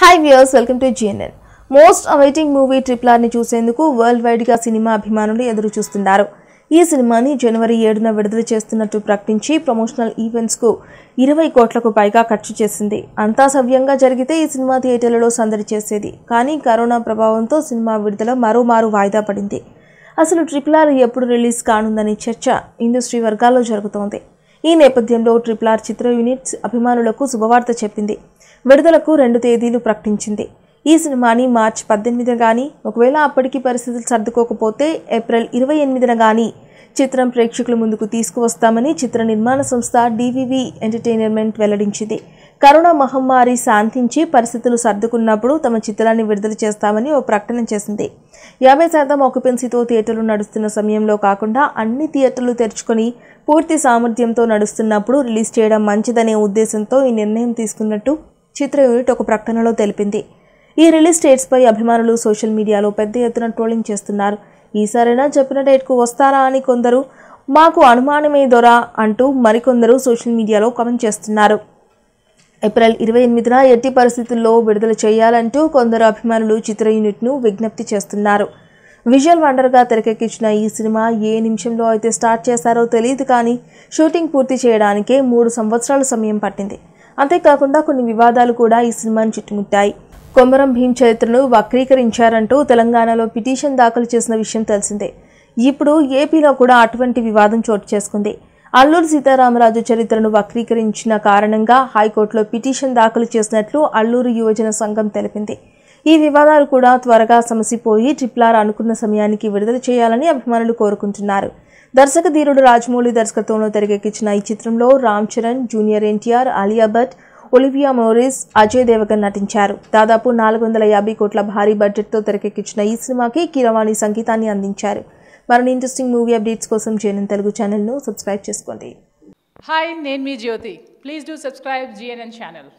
hi viewers welcome to GNN most awaiting movie ట్రిప్లార్ని చూసేందుకు world వైడ్గా సినిమా అభిమానులు ఎదురు చూస్తున్నారు ఈ సినిమాని జనవరి ఏడున విడుదల చేస్తున్నట్టు ప్రకటించి ప్రమోషనల్ ఈవెంట్స్కు ఇరవై కోట్లకు పైగా ఖర్చు చేసింది అంతా సవ్యంగా జరిగితే ఈ సినిమా థియేటర్లలో సందడి చేసేది కానీ కరోనా ప్రభావంతో సినిమా విడుదల మరోమారు వాయిదా పడింది అసలు ట్రిపుల్ ఆర్ ఎప్పుడు రిలీజ్ కానుందని చర్చ ఇండస్ట్రీ వర్గాల్లో జరుగుతోంది ఈ నేపథ్యంలో ట్రిపుల్ ఆర్ చిత్ర యూనిట్స్ అభిమానులకు శుభవార్త చెప్పింది విడుదలకు రెండు తేదీలు ప్రకటించింది ఈ సినిమాని మార్చి పద్దెనిమిదిన కానీ ఒకవేళ అప్పటికి పరిస్థితులు సర్దుకోకపోతే ఏప్రిల్ ఇరవై ఎనిమిదిన కానీ చిత్రం ప్రేక్షకుల ముందుకు తీసుకువస్తామని చిత్ర నిర్మాణ సంస్థ డివివి ఎంటర్టైన్మెంట్ వెల్లడించింది కరోనా మహమ్మారి శాంతించి పరిస్థితులు సర్దుకున్నప్పుడు తమ చిత్రాన్ని విడుదల చేస్తామని ఓ ప్రకటన చేసింది యాభై శాతం ఆక్యుపెన్సీతో థియేటర్లు నడుస్తున్న సమయంలో కాకుండా అన్ని థియేటర్లు తెరుచుకొని పూర్తి సామర్థ్యంతో నడుస్తున్నప్పుడు రిలీజ్ చేయడం మంచిదనే ఉద్దేశంతో ఈ నిర్ణయం తీసుకున్నట్టు చిత్ర యూనిట్ ఒక ప్రకటనలో తెలిపింది ఈ రిలీజ్ డేట్స్పై అభిమానులు సోషల్ మీడియాలో పెద్ద ఎత్తున ట్రోలింగ్ చేస్తున్నారు ఈసారైనా చెప్పిన డేట్కు వస్తారా అని కొందరు మాకు అనుమానమే దొరా అంటూ మరికొందరు సోషల్ మీడియాలో కమెంట్ చేస్తున్నారు ఏప్రిల్ ఇరవై ఎనిమిదిన ఎట్టి పరిస్థితుల్లో విడుదల చేయాలంటూ కొందరు అభిమానులు చిత్ర యూనిట్ను విజ్ఞప్తి చేస్తున్నారు విజువల్ వండర్గా తెరకెక్కించిన ఈ సినిమా ఏ నిమిషంలో అయితే స్టార్ట్ చేశారో తెలియదు కానీ షూటింగ్ పూర్తి చేయడానికే మూడు సంవత్సరాల సమయం పట్టింది అంతేకాకుండా కొన్ని వివాదాలు కూడా ఈ సినిమాను చుట్టుముట్టాయి కొమరం భీం చరిత్రను వక్రీకరించారంటూ తెలంగాణలో పిటిషన్ దాఖలు చేసిన విషయం తెలిసిందే ఇప్పుడు ఏపీలో కూడా అటువంటి వివాదం చోటు చేసుకుంది అల్లూరు సీతారామరాజు చరిత్రను వక్రీకరించిన కారణంగా హైకోర్టులో పిటిషన్ దాఖలు చేసినట్లు అల్లూరు యువజన సంఘం తెలిపింది ఈ వివాదాలు కూడా త్వరగా సమసిపోయి ట్రిప్లార్ అనుకున్న సమయానికి విడుదల చేయాలని అభిమానులు కోరుకుంటున్నారు దర్శక ధీరుడు రాజమౌళి దర్శకత్వంలో తెరకెక్కించిన ఈ చిత్రంలో Ram Charan junior NTR Alia Bhatt Olivia Morris Ajay Devgan నటించారు దాదాపు నాలుగు వందల యాభై కోట్ల భారీ బడ్జెట్తో తెరకెక్కించిన ఈ సినిమాకి కిరవాణి సంగీతాన్ని అందించారు మరిన్ని ఇంట్రెస్టింగ్ మూవీ అప్డేట్స్ కోసం జేఎన్ఎన్ తెలుగు ఛానల్ను సబ్స్క్రైబ్ చేసుకోండి హాయ్ నేను మీ Jyothi please do subscribe GNN channel